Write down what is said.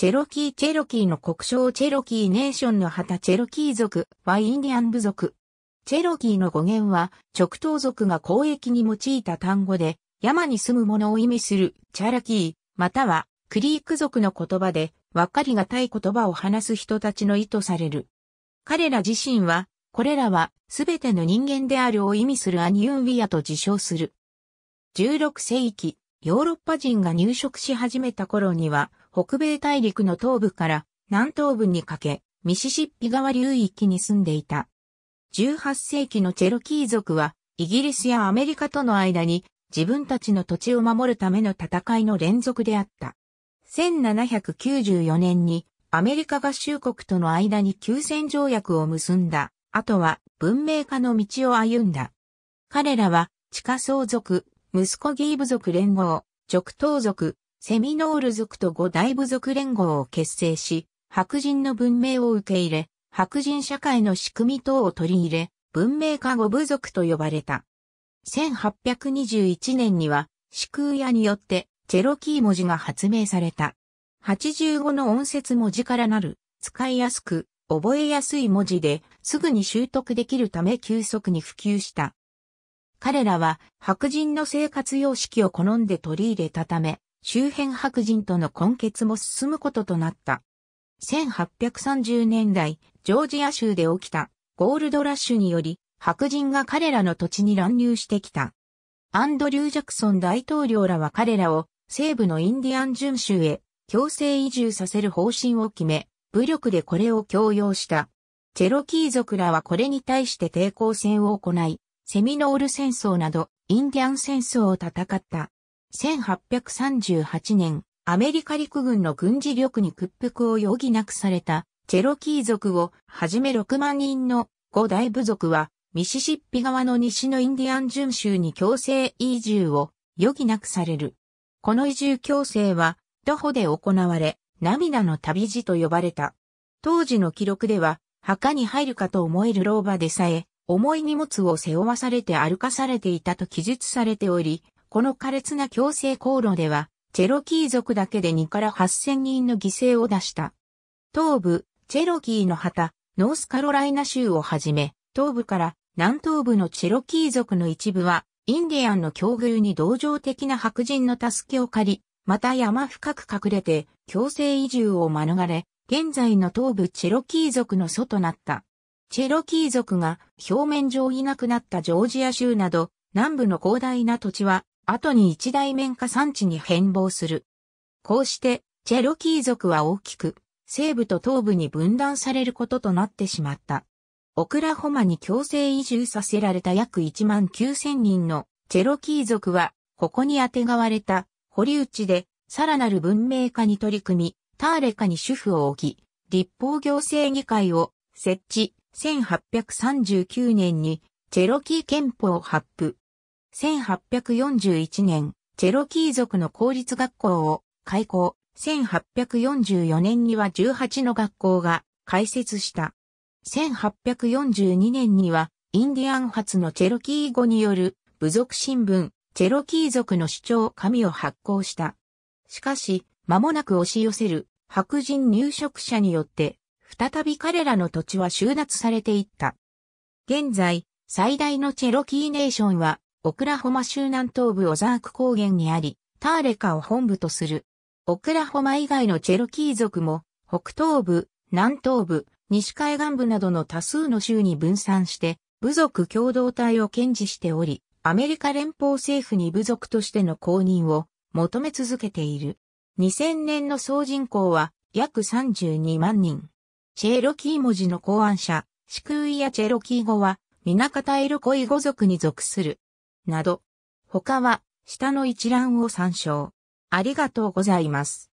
チェロキーチェロキーの国称チェロキーネーションの旗チェロキー族はインディアン部族。チェロキーの語源は直東族が交易に用いた単語で山に住む者を意味するチャラキーまたはクリーク族の言葉で分かりがたい言葉を話す人たちの意図される。彼ら自身はこれらはすべての人間であるを意味するアニュンウィアと自称する。16世紀、ヨーロッパ人が入植し始めた頃には、北米大陸の東部から南東部にかけ、ミシシッピ川流域に住んでいた。18世紀のチェロキー族は、イギリスやアメリカとの間に自分たちの土地を守るための戦いの連続であった。1794年にアメリカ合衆国との間に休戦条約を結んだ。あとは文明化の道を歩んだ。彼らは地下相族、息子ギーブ族連合、直東族、セミノール族と五大部族連合を結成し、白人の文明を受け入れ、白人社会の仕組み等を取り入れ、文明化五部族と呼ばれた。1821年には、シクーヤによって、チェロキー文字が発明された。85の音節文字からなる、使いやすく、覚えやすい文字で、すぐに習得できるため急速に普及した。彼らは、白人の生活様式を好んで取り入れたため、周辺白人との根結も進むこととなった。1830年代、ジョージア州で起きたゴールドラッシュにより、白人が彼らの土地に乱入してきた。アンドリュー・ジャクソン大統領らは彼らを西部のインディアン巡州へ強制移住させる方針を決め、武力でこれを強要した。チェロキー族らはこれに対して抵抗戦を行い、セミノール戦争などインディアン戦争を戦った。1838年、アメリカ陸軍の軍事力に屈服を余儀なくされた、チェロキー族をはじめ6万人の五大部族は、ミシシッピ側の西のインディアン巡州に強制移住を余儀なくされる。この移住強制は、徒歩で行われ、涙の旅路と呼ばれた。当時の記録では、墓に入るかと思える老婆でさえ、重い荷物を背負わされて歩かされていたと記述されており、この苛烈な強制航路では、チェロキー族だけで2から8000人の犠牲を出した。東部、チェロキーの旗、ノースカロライナ州をはじめ、東部から南東部のチェロキー族の一部は、インディアンの境遇に同情的な白人の助けを借り、また山深く隠れて強制移住を免れ、現在の東部チェロキー族の祖となった。チェロキー族が表面上いなくなったジョージア州など、南部の広大な土地は後に一大面下産地に変貌する。こうして、チェロキー族は大きく、西部と東部に分断されることとなってしまった。オクラホマに強制移住させられた約1万9000人のチェロキー族は、ここにあてがわれた堀内で、さらなる文明化に取り組み、ターレカに主婦を置き、立法行政議会を設置、1839年にチェロキー憲法を発布。1841年、チェロキー族の公立学校を開校。1844年には18の学校が開設した。1842年には、インディアン発のチェロキー語による部族新聞、チェロキー族の主張紙を発行した。しかし、間もなく押し寄せる白人入植者によって、再び彼らの土地は収奪されていった。現在、最大のチェロキーネーションはオクラホマ州南東部オザーク高原にあり、ターレカを本部とする。オクラホマ以外のチェロキー族も、北東部、南東部、西海岸部などの多数の州に分散して、部族共同体を堅持しており、アメリカ連邦政府に部族としての公認を求め続けている。2000年の総人口は約32万人。チェロキー文字の考案者、シクウイやチェロキー語は、ミナカタエルコイ語族に属する。など、他は下の一覧を参照。ありがとうございます。